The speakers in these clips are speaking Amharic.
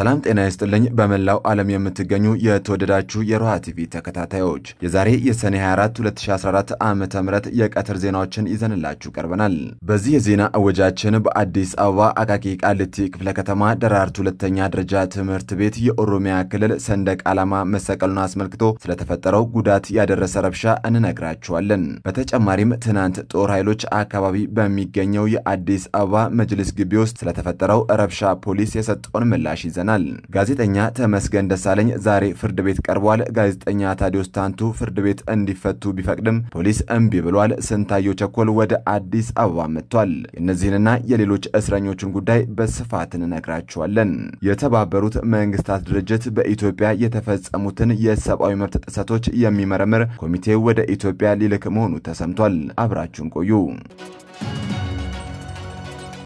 ሰላም ጤና ይስጥልኝ። በመላው ዓለም የምትገኙ የተወደዳችሁ የሮሃ ቲቪ ተከታታዮች የዛሬ የሰኔ 24 2014 ዓ ም የቀትር ዜናዎችን ይዘንላችሁ ቀርበናል። በዚህ የዜና እወጃችን በአዲስ አበባ አቃቂ ቃልቲ ክፍለ ከተማ ደራርቱ ሁለተኛ ደረጃ ትምህርት ቤት የኦሮሚያ ክልል ሰንደቅ ዓላማ መሰቀሉን አስመልክቶ ስለተፈጠረው ጉዳት ያደረሰ ረብሻ እንነግራችኋለን። በተጨማሪም ትናንት ጦር ኃይሎች አካባቢ በሚገኘው የአዲስ አበባ መጅልስ ግቢ ውስጥ ስለተፈጠረው ረብሻ ፖሊስ የሰጠውን ምላሽ ይዘናል። አድርሰናል። ጋዜጠኛ ተመስገን ደሳለኝ ዛሬ ፍርድ ቤት ቀርቧል። ጋዜጠኛ ታዲዮስ ታንቱ ፍርድ ቤት እንዲፈቱ ቢፈቅድም ፖሊስ እምቢ ብሏል። ስንታየው ቸኮል ወደ አዲስ አበባ መጥቷል። እነዚህንና የሌሎች እስረኞችን ጉዳይ በስፋት እንነግራችኋለን። የተባበሩት መንግስታት ድርጅት በኢትዮጵያ የተፈጸሙትን የሰብአዊ መብት ጥሰቶች የሚመረምር ኮሚቴ ወደ ኢትዮጵያ ሊልክ መሆኑ ተሰምቷል። አብራችሁን ቆዩ።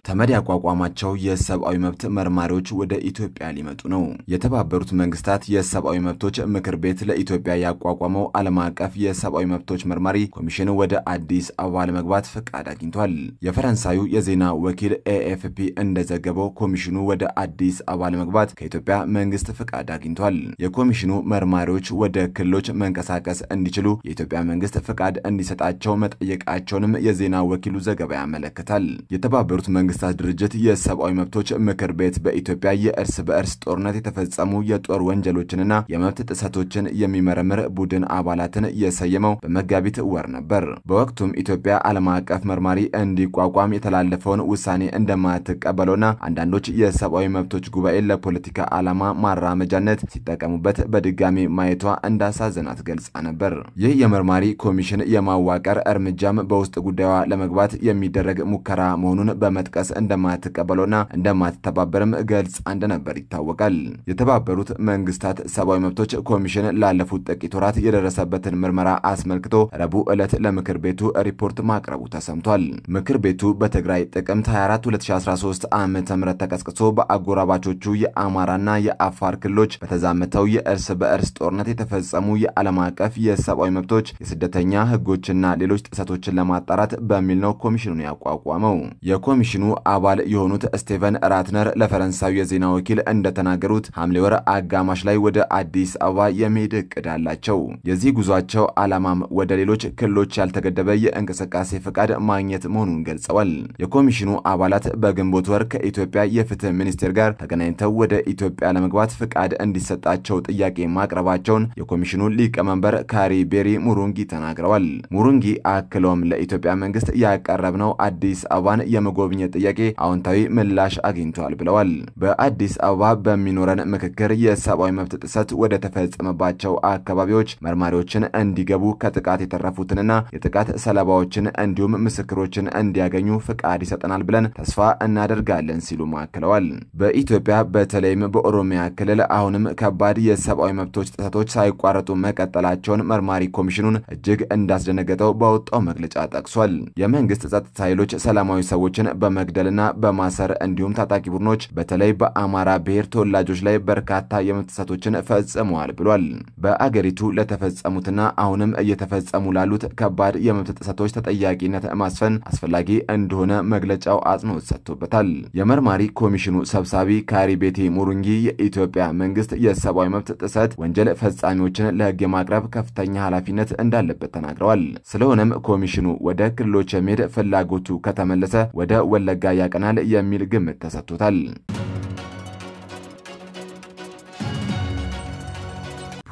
ተመድ ያቋቋማቸው የሰብአዊ መብት መርማሪዎች ወደ ኢትዮጵያ ሊመጡ ነው። የተባበሩት መንግስታት የሰብአዊ መብቶች ምክር ቤት ለኢትዮጵያ ያቋቋመው ዓለም አቀፍ የሰብአዊ መብቶች መርማሪ ኮሚሽን ወደ አዲስ አበባ ለመግባት ፈቃድ አግኝቷል። የፈረንሳዩ የዜና ወኪል ኤኤፍፒ እንደዘገበው ኮሚሽኑ ወደ አዲስ አበባ ለመግባት ከኢትዮጵያ መንግስት ፈቃድ አግኝቷል። የኮሚሽኑ መርማሪዎች ወደ ክልሎች መንቀሳቀስ እንዲችሉ የኢትዮጵያ መንግስት ፈቃድ እንዲሰጣቸው መጠየቃቸውንም የዜና ወኪሉ ዘገባ ያመለክታል። የተባበሩት መንግስት መንግስታት ድርጅት የሰብአዊ መብቶች ምክር ቤት በኢትዮጵያ የእርስ በእርስ ጦርነት የተፈጸሙ የጦር ወንጀሎችንና የመብት ጥሰቶችን የሚመረምር ቡድን አባላትን የሰየመው በመጋቢት ወር ነበር። በወቅቱም ኢትዮጵያ ዓለም አቀፍ መርማሪ እንዲቋቋም የተላለፈውን ውሳኔ እንደማትቀበለውና አንዳንዶች የሰብአዊ መብቶች ጉባኤ ለፖለቲካ ዓላማ ማራመጃነት ሲጠቀሙበት በድጋሚ ማየቷ እንዳሳዘናት ገልጻ ነበር። ይህ የመርማሪ ኮሚሽን የማዋቀር እርምጃም በውስጥ ጉዳዩ ለመግባት የሚደረግ ሙከራ መሆኑን በመጥቀስ ድረስ እንደማትቀበለውና እንደማትተባበርም ገልጻ እንደነበር ይታወቃል። የተባበሩት መንግስታት ሰብአዊ መብቶች ኮሚሽን ላለፉት ጥቂት ወራት የደረሰበትን ምርመራ አስመልክቶ ረቡዕ ዕለት ለምክር ቤቱ ሪፖርት ማቅረቡ ተሰምቷል። ምክር ቤቱ በትግራይ ጥቅምት 24 2013 ዓ ም ተቀስቅሶ በአጎራባቾቹ የአማራና የአፋር ክልሎች በተዛመተው የእርስ በእርስ ጦርነት የተፈጸሙ የዓለም አቀፍ የሰብአዊ መብቶች የስደተኛ ህጎችና ሌሎች ጥሰቶችን ለማጣራት በሚል ነው ኮሚሽኑን ያቋቋመው። የኮሚሽኑ አባል የሆኑት ስቴቨን ራትነር ለፈረንሳዊ የዜና ወኪል እንደተናገሩት ሐምሌ ወር አጋማሽ ላይ ወደ አዲስ አበባ የመሄድ እቅድ አላቸው። የዚህ ጉዟቸው ዓላማም ወደ ሌሎች ክልሎች ያልተገደበ የእንቅስቃሴ ፍቃድ ማግኘት መሆኑን ገልጸዋል። የኮሚሽኑ አባላት በግንቦት ወር ከኢትዮጵያ የፍትህ ሚኒስቴር ጋር ተገናኝተው ወደ ኢትዮጵያ ለመግባት ፍቃድ እንዲሰጣቸው ጥያቄ ማቅረባቸውን የኮሚሽኑ ሊቀመንበር ካሪ ቤሪ ሙሩንጊ ተናግረዋል። ሙሩንጊ አክለውም ለኢትዮጵያ መንግስት ያቀረብነው አዲስ አበባን የመጎብኘት ጥያቄ አዎንታዊ ምላሽ አግኝቷል ብለዋል። በአዲስ አበባ በሚኖረን ምክክር የሰብአዊ መብት ጥሰት ወደ ተፈጸመባቸው አካባቢዎች መርማሪዎችን እንዲገቡ ከጥቃት የተረፉትንና የጥቃት ሰለባዎችን እንዲሁም ምስክሮችን እንዲያገኙ ፍቃድ ይሰጠናል ብለን ተስፋ እናደርጋለን ሲሉ አክለዋል። በኢትዮጵያ በተለይም በኦሮሚያ ክልል አሁንም ከባድ የሰብአዊ መብቶች ጥሰቶች ሳይቋረጡ መቀጠላቸውን መርማሪ ኮሚሽኑን እጅግ እንዳስደነገጠው በወጣው መግለጫ ጠቅሷል። የመንግስት ጸጥታ ኃይሎች ሰላማዊ ሰዎችን በመግደ በመግደልና በማሰር እንዲሁም ታጣቂ ቡድኖች በተለይ በአማራ ብሔር ተወላጆች ላይ በርካታ የመብት ጥሰቶችን ፈጽመዋል ብሏል። በአገሪቱ ለተፈጸሙትና አሁንም እየተፈጸሙ ላሉት ከባድ የመብት ጥሰቶች ተጠያቂነት ማስፈን አስፈላጊ እንደሆነ መግለጫው አጽንኦት ሰጥቶበታል። የመርማሪ ኮሚሽኑ ሰብሳቢ ካሪ ቤቴ ሙሩንጊ የኢትዮጵያ መንግስት የሰብአዊ መብት ጥሰት ወንጀል ፈጻሚዎችን ለህግ የማቅረብ ከፍተኛ ኃላፊነት እንዳለበት ተናግረዋል። ስለሆነም ኮሚሽኑ ወደ ክልሎች የሚሄድ ፍላጎቱ ከተመለሰ ወደ ወለጋ ጋር ያቀናል የሚል ግምት ተሰጥቶታል።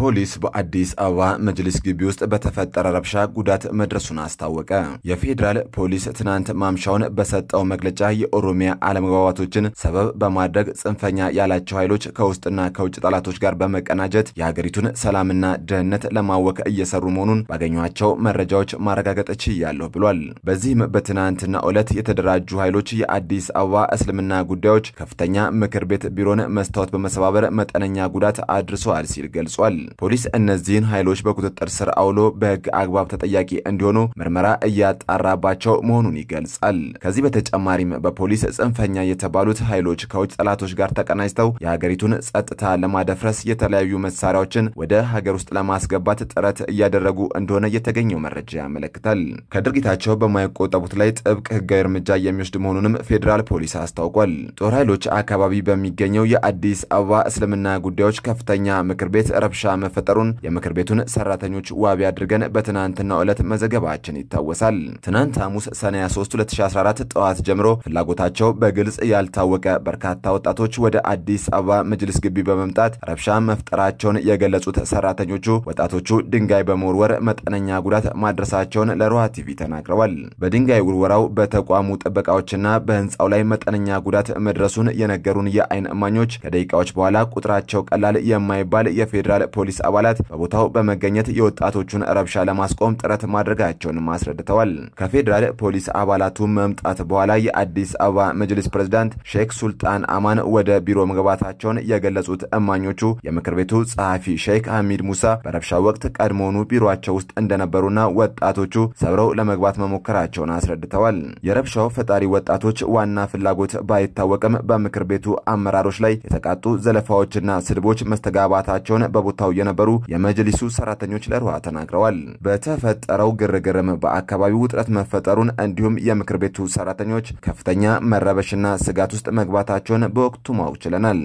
ፖሊስ በአዲስ አበባ መጅሊስ ግቢ ውስጥ በተፈጠረ ረብሻ ጉዳት መድረሱን አስታወቀ። የፌዴራል ፖሊስ ትናንት ማምሻውን በሰጠው መግለጫ የኦሮሚያ አለመግባባቶችን ሰበብ በማድረግ ጽንፈኛ ያላቸው ኃይሎች ከውስጥና ከውጭ ጠላቶች ጋር በመቀናጀት የሀገሪቱን ሰላምና ደህንነት ለማወክ እየሰሩ መሆኑን ባገኟቸው መረጃዎች ማረጋገጥ ችያለሁ ብሏል። በዚህም በትናንትና ዕለት የተደራጁ ኃይሎች የአዲስ አበባ እስልምና ጉዳዮች ከፍተኛ ምክር ቤት ቢሮን መስታወት በመሰባበር መጠነኛ ጉዳት አድርሰዋል ሲል ገልጿል። ፖሊስ እነዚህን ኃይሎች በቁጥጥር ስር አውሎ በህግ አግባብ ተጠያቂ እንዲሆኑ ምርመራ እያጣራባቸው መሆኑን ይገልጻል። ከዚህ በተጨማሪም በፖሊስ ጽንፈኛ የተባሉት ኃይሎች ከውጭ ጠላቶች ጋር ተቀናጅተው የሀገሪቱን ጸጥታ ለማደፍረስ የተለያዩ መሳሪያዎችን ወደ ሀገር ውስጥ ለማስገባት ጥረት እያደረጉ እንደሆነ የተገኘው መረጃ ያመለክታል። ከድርጊታቸው በማይቆጠቡት ላይ ጥብቅ ህጋዊ እርምጃ የሚወስድ መሆኑንም ፌዴራል ፖሊስ አስታውቋል። ጦር ኃይሎች አካባቢ በሚገኘው የአዲስ አበባ እስልምና ጉዳዮች ከፍተኛ ምክር ቤት ረብሻ መፈጠሩን የምክር ቤቱን ሰራተኞች ዋቢ አድርገን በትናንትናው ዕለት መዘገባችን ይታወሳል። ትናንት ሐሙስ ሰኔ 23 2014 ጠዋት ጀምሮ ፍላጎታቸው በግልጽ ያልታወቀ በርካታ ወጣቶች ወደ አዲስ አበባ መጅልስ ግቢ በመምጣት ረብሻ መፍጠራቸውን የገለጹት ሰራተኞቹ ወጣቶቹ ድንጋይ በመወርወር መጠነኛ ጉዳት ማድረሳቸውን ለሮሃ ቲቪ ተናግረዋል። በድንጋይ ውርወራው በተቋሙ ጥበቃዎችና በህንፃው ላይ መጠነኛ ጉዳት መድረሱን የነገሩን የአይን እማኞች ከደቂቃዎች በኋላ ቁጥራቸው ቀላል የማይባል የፌዴራል ፖ የፖሊስ አባላት በቦታው በመገኘት የወጣቶቹን ረብሻ ለማስቆም ጥረት ማድረጋቸውንም አስረድተዋል። ከፌዴራል ፖሊስ አባላቱ መምጣት በኋላ የአዲስ አበባ መጅሊስ ፕሬዝዳንት ሼክ ሱልጣን አማን ወደ ቢሮ መግባታቸውን የገለጹት እማኞቹ የምክር ቤቱ ጸሐፊ ሼክ ሐሚድ ሙሳ በረብሻ ወቅት ቀድሞውኑ ቢሮቸው ውስጥ እንደነበሩና ወጣቶቹ ሰብረው ለመግባት መሞከራቸውን አስረድተዋል። የረብሻው ፈጣሪ ወጣቶች ዋና ፍላጎት ባይታወቅም በምክር ቤቱ አመራሮች ላይ የተቃጡ ዘለፋዎችና ስድቦች መስተጋባታቸውን በቦታው የነበሩ የመጅሊሱ ሰራተኞች ለሮሃ ተናግረዋል። በተፈጠረው ግርግርም በአካባቢው ውጥረት መፈጠሩን እንዲሁም የምክር ቤቱ ሰራተኞች ከፍተኛ መረበሽና ስጋት ውስጥ መግባታቸውን በወቅቱ ማወቅ ችለናል።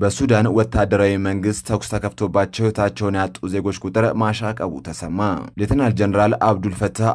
በሱዳን ወታደራዊ መንግስት ተኩስ ተከፍቶባቸው ህይወታቸውን ያጡ ዜጎች ቁጥር ማሻቀቡ ተሰማ። ሌተናል ጀነራል አብዱል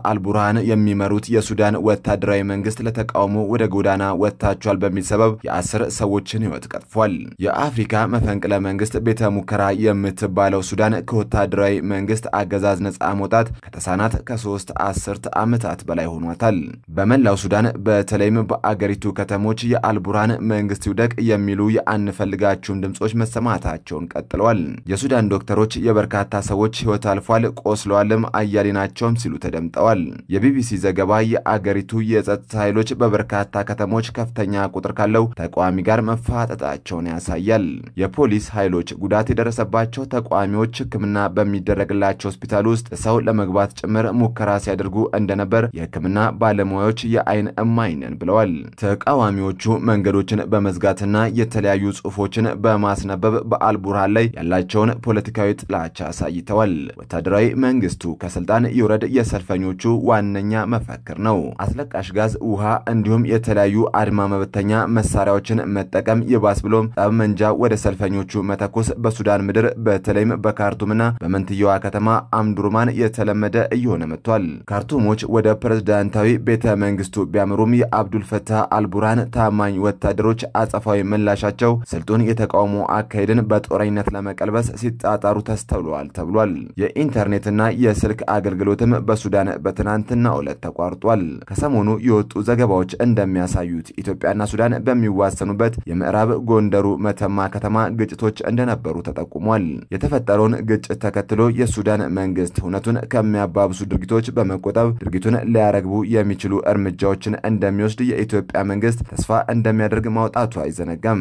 አልቡርሃን የሚመሩት የሱዳን ወታደራዊ መንግስት ለተቃውሞ ወደ ጎዳና ወጥታችኋል በሚል ሰበብ የአስር ሰዎችን ህይወት ቀጥፏል። የአፍሪካ መፈንቅለ መንግስት ቤተ ሙከራ የምትባለው ሱዳን ከወታደራዊ መንግስት አገዛዝ ነፃ መውጣት ከተሳናት ከሶስት አስርት ዓመታት በላይ ሆኗታል። በመላው ሱዳን በተለይም በአገሪቱ ከተሞች የአልቡርሃን መንግስት ይውደቅ የሚሉ የአንፈልጋችሁ ሌሎቹም ድምፆች መሰማታቸውን ቀጥለዋል። የሱዳን ዶክተሮች የበርካታ ሰዎች ሕይወት አልፏል፣ ቆስለዋልም፣ አያሌ ናቸውም ሲሉ ተደምጠዋል። የቢቢሲ ዘገባ የአገሪቱ የጸጥታ ኃይሎች በበርካታ ከተሞች ከፍተኛ ቁጥር ካለው ተቃዋሚ ጋር መፋጠጣቸውን ያሳያል። የፖሊስ ኃይሎች ጉዳት የደረሰባቸው ተቃዋሚዎች ሕክምና በሚደረግላቸው ሆስፒታል ውስጥ ሰው ለመግባት ጭምር ሙከራ ሲያደርጉ እንደነበር የሕክምና ባለሙያዎች የአይን እማኝ ነን ብለዋል። ተቃዋሚዎቹ መንገዶችን በመዝጋትና የተለያዩ ጽሑፎችን በማስነበብ በአልቡርሃን ላይ ያላቸውን ፖለቲካዊ ጥላቻ አሳይተዋል። ወታደራዊ መንግስቱ ከስልጣን ይውረድ የሰልፈኞቹ ዋነኛ መፈክር ነው። አስለቃሽ ጋዝ፣ ውሃ እንዲሁም የተለያዩ አድማ መበተኛ መሳሪያዎችን መጠቀም የባስ ብሎም ጠመንጃ ወደ ሰልፈኞቹ መተኮስ በሱዳን ምድር በተለይም በካርቱምና በመንትየዋ ከተማ አምዱርማን የተለመደ እየሆነ መጥቷል። ካርቱሞች ወደ ፕሬዝዳንታዊ ቤተ መንግስቱ ቢያምሩም የአብዱልፈታህ አልቡርሃን ታማኝ ወታደሮች አጸፋዊ ምላሻቸው ስልጡን የተ የተቃውሞ አካሄድን በጦረኝነት ለመቀልበስ ሲጣጣሩ ተስተውለዋል ተብሏል። የኢንተርኔትና የስልክ አገልግሎትም በሱዳን በትናንትናው ዕለት ተቋርጧል። ከሰሞኑ የወጡ ዘገባዎች እንደሚያሳዩት ኢትዮጵያና ሱዳን በሚዋሰኑበት የምዕራብ ጎንደሩ መተማ ከተማ ግጭቶች እንደነበሩ ተጠቁሟል። የተፈጠረውን ግጭት ተከትሎ የሱዳን መንግስት ሁነቱን ከሚያባብሱ ድርጊቶች በመቆጠብ ድርጊቱን ሊያረግቡ የሚችሉ እርምጃዎችን እንደሚወስድ የኢትዮጵያ መንግስት ተስፋ እንደሚያደርግ ማውጣቱ አይዘነጋም።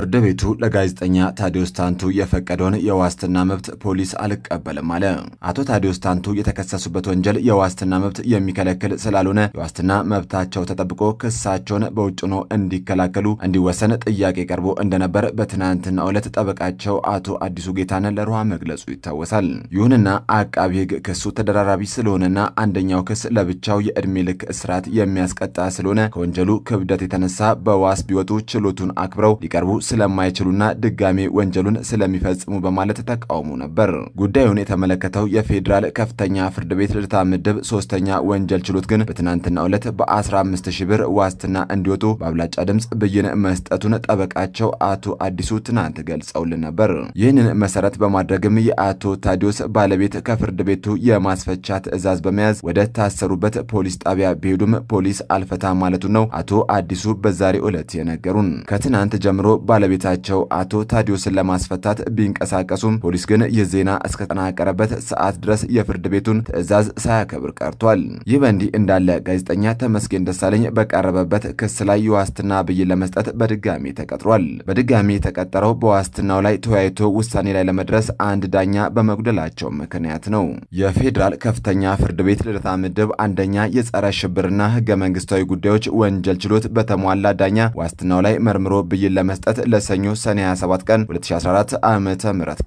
ፍርድ ቤቱ ለጋዜጠኛ ታዲዮስ ታንቱ የፈቀደውን የዋስትና መብት ፖሊስ አልቀበልም አለ። አቶ ታዲዮስ ታንቱ የተከሰሱበት ወንጀል የዋስትና መብት የሚከለክል ስላልሆነ የዋስትና መብታቸው ተጠብቆ ክሳቸውን በውጭ ሆነው እንዲከላከሉ እንዲወሰን ጥያቄ ቀርቦ እንደነበር በትናንትና ዕለት ጠበቃቸው አቶ አዲሱ ጌታን ለሩሃ መግለጹ ይታወሳል። ይሁንና አቃቢ ሕግ ክሱ ተደራራቢ ስለሆነና አንደኛው ክስ ለብቻው የዕድሜ ልክ እስራት የሚያስቀጣ ስለሆነ ከወንጀሉ ክብደት የተነሳ በዋስ ቢወጡ ችሎቱን አክብረው ሊቀርቡ ስለማይችሉና ድጋሜ ወንጀሉን ስለሚፈጽሙ በማለት ተቃውሞ ነበር። ጉዳዩን የተመለከተው የፌዴራል ከፍተኛ ፍርድ ቤት ልደታ ምድብ ሶስተኛ ወንጀል ችሎት ግን በትናንትናው ዕለት በ15 ሺህ ብር ዋስትና እንዲወጡ በአብላጫ ድምፅ ብይን መስጠቱን ጠበቃቸው አቶ አዲሱ ትናንት ገልጸውልን ነበር። ይህንን መሰረት በማድረግም የአቶ ታዲዮስ ባለቤት ከፍርድ ቤቱ የማስፈቻ ትዕዛዝ በመያዝ ወደ ታሰሩበት ፖሊስ ጣቢያ ቢሄዱም ፖሊስ አልፈታ ማለቱ ነው አቶ አዲሱ በዛሬ ዕለት የነገሩን። ከትናንት ጀምሮ ባለቤታቸው አቶ ታዲዮስን ለማስፈታት ቢንቀሳቀሱም ፖሊስ ግን ይህ ዜና እስከተጠናቀረበት ሰዓት ድረስ የፍርድ ቤቱን ትዕዛዝ ሳያከብር ቀርቷል። ይህ በእንዲህ እንዳለ ጋዜጠኛ ተመስገን ደሳለኝ በቀረበበት ክስ ላይ የዋስትና ብይን ለመስጠት በድጋሚ ተቀጥሯል። በድጋሚ የተቀጠረው በዋስትናው ላይ ተወያይቶ ውሳኔ ላይ ለመድረስ አንድ ዳኛ በመጉደላቸው ምክንያት ነው። የፌዴራል ከፍተኛ ፍርድ ቤት ልደታ ምድብ አንደኛ የጸረ ሽብርና ህገ መንግስታዊ ጉዳዮች ወንጀል ችሎት በተሟላ ዳኛ ዋስትናው ላይ መርምሮ ብይን ለመስጠት ለሰኞ ሰኔ 27 ቀን 2014 ዓ ም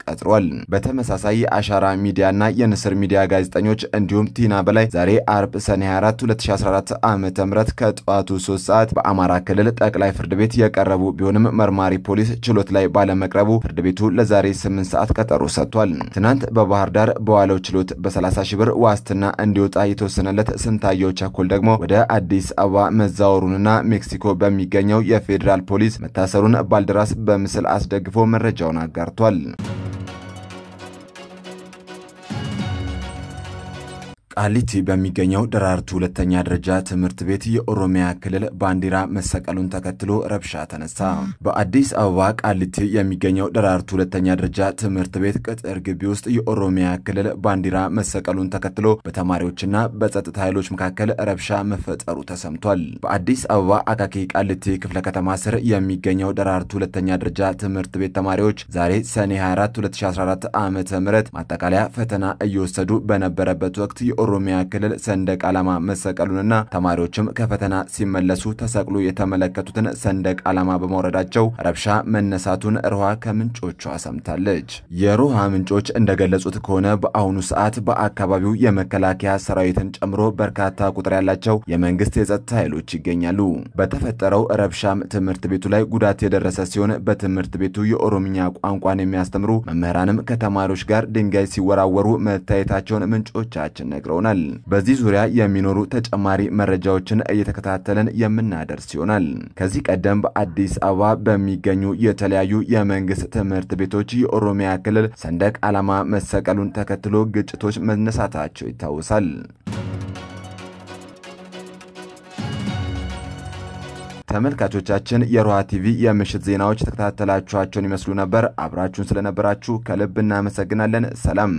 ቀጥሯል። በተመሳሳይ አሻራ ሚዲያና የንስር ሚዲያ ጋዜጠኞች እንዲሁም ቲና በላይ ዛሬ አርብ ሰኔ 24 2014 ዓ ም ከጠዋቱ 3 ሰዓት በአማራ ክልል ጠቅላይ ፍርድ ቤት የቀረቡ ቢሆንም መርማሪ ፖሊስ ችሎት ላይ ባለመቅረቡ ፍርድ ቤቱ ለዛሬ 8 ሰዓት ቀጠሮ ሰጥቷል። ትናንት በባህር ዳር በዋለው ችሎት በ30 ሺህ ብር ዋስትና እንዲወጣ የተወሰነለት ስንታየው ቸኮል ደግሞ ወደ አዲስ አበባ መዛወሩንና ሜክሲኮ በሚገኘው የፌዴራል ፖሊስ መታሰሩን ባለ ባልደራስ በምስል አስደግፎ መረጃውን አጋርቷል። ቃሊቲ በሚገኘው ደራርቱ ሁለተኛ ደረጃ ትምህርት ቤት የኦሮሚያ ክልል ባንዲራ መሰቀሉን ተከትሎ ረብሻ ተነሳ። በአዲስ አበባ ቃሊቲ የሚገኘው ደራርቱ ሁለተኛ ደረጃ ትምህርት ቤት ቅጥር ግቢ ውስጥ የኦሮሚያ ክልል ባንዲራ መሰቀሉን ተከትሎ በተማሪዎችና በጸጥታ ኃይሎች መካከል ረብሻ መፈጠሩ ተሰምቷል። በአዲስ አበባ አካኪ ቃሊቲ ክፍለ ከተማ ስር የሚገኘው ደራርቱ ሁለተኛ ደረጃ ትምህርት ቤት ተማሪዎች ዛሬ ሰኔ 24 2014 ዓ ም ማጠቃለያ ፈተና እየወሰዱ በነበረበት ወቅት የኦሮሚያ ክልል ሰንደቅ ዓላማ መሰቀሉንና ተማሪዎችም ከፈተና ሲመለሱ ተሰቅሎ የተመለከቱትን ሰንደቅ ዓላማ በመውረዳቸው ረብሻ መነሳቱን ሮሃ ከምንጮቿ ሰምታለች። የሮሃ ምንጮች እንደገለጹት ከሆነ በአሁኑ ሰዓት በአካባቢው የመከላከያ ሰራዊትን ጨምሮ በርካታ ቁጥር ያላቸው የመንግስት የጸጥታ ኃይሎች ይገኛሉ። በተፈጠረው ረብሻም ትምህርት ቤቱ ላይ ጉዳት የደረሰ ሲሆን በትምህርት ቤቱ የኦሮምኛ ቋንቋን የሚያስተምሩ መምህራንም ከተማሪዎች ጋር ድንጋይ ሲወራወሩ መታየታቸውን ምንጮቻችን ነግረዋል። ተናግረውናል። በዚህ ዙሪያ የሚኖሩ ተጨማሪ መረጃዎችን እየተከታተልን የምናደርስ ይሆናል። ከዚህ ቀደም በአዲስ አበባ በሚገኙ የተለያዩ የመንግስት ትምህርት ቤቶች የኦሮሚያ ክልል ሰንደቅ ዓላማ መሰቀሉን ተከትሎ ግጭቶች መነሳታቸው ይታወሳል። ተመልካቾቻችን የሮሃ ቲቪ የምሽት ዜናዎች ተከታተላችኋቸውን ይመስሉ ነበር። አብራችሁን ስለነበራችሁ ከልብ እናመሰግናለን። ሰላም